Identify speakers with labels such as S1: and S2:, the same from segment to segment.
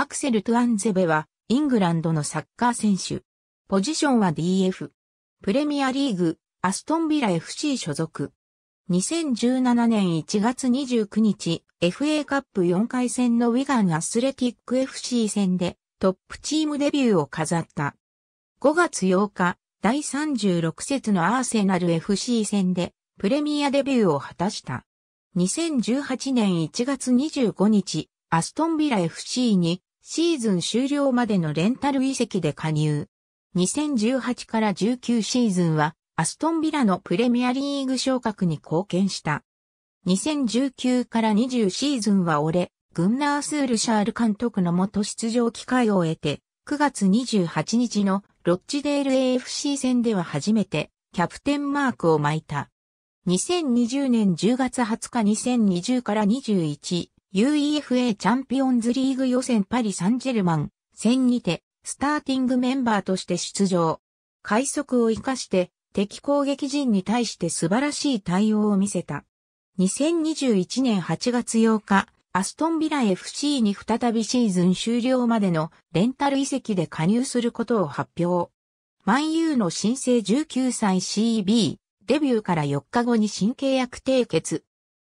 S1: アクセル・トゥアンゼベは、イングランドのサッカー選手。ポジションは DF。プレミアリーグ、アストンビラ FC 所属。2017年1月29日、FA カップ4回戦のウィガン・アスレティック FC 戦で、トップチームデビューを飾った。5月8日、第36節のアーセナル FC 戦で、プレミアデビューを果たした。2018年1月25日、アストンビラ FC にシーズン終了までのレンタル移籍で加入。2018から19シーズンは、アストンビラのプレミアリーグ昇格に貢献した。2019から20シーズンは俺、グンナースールシャール監督の元出場機会を得て、9月28日のロッチデール AFC 戦では初めてキャプテンマークを巻いた。2020年10月20日2020から21 UEFA チャンピオンズリーグ予選パリ・サンジェルマン戦にてスターティングメンバーとして出場。快速を活かして敵攻撃陣に対して素晴らしい対応を見せた。2021年8月8日、アストンビラ FC に再びシーズン終了までのレンタル移籍で加入することを発表。万有の新生19歳 CB、デビューから4日後に新契約締結。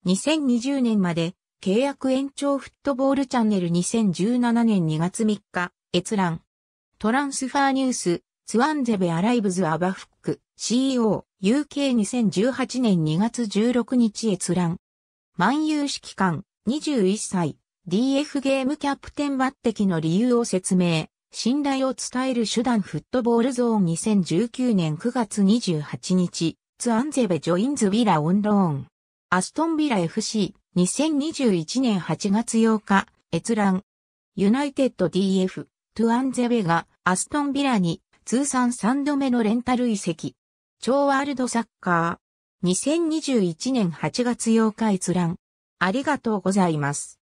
S1: 2020年まで契約延長フットボールチャンネル2017年2月3日、閲覧。トランスファーニュース、ツアンゼベアライブズアバフック、CEO、UK2018 年2月16日閲覧。万有指揮官、21歳、DF ゲームキャプテン抜擢の理由を説明。信頼を伝える手段フットボールゾーン2019年9月28日、ツアンゼベジョインズビラオンローン。アストンビラ FC、2021年8月8日、閲覧。ユナイテッド DF、トゥアンゼベが、アストンビラに、通算3度目のレンタル移籍。超ワールドサッカー。2021年8月8日閲覧。ありがとうございます。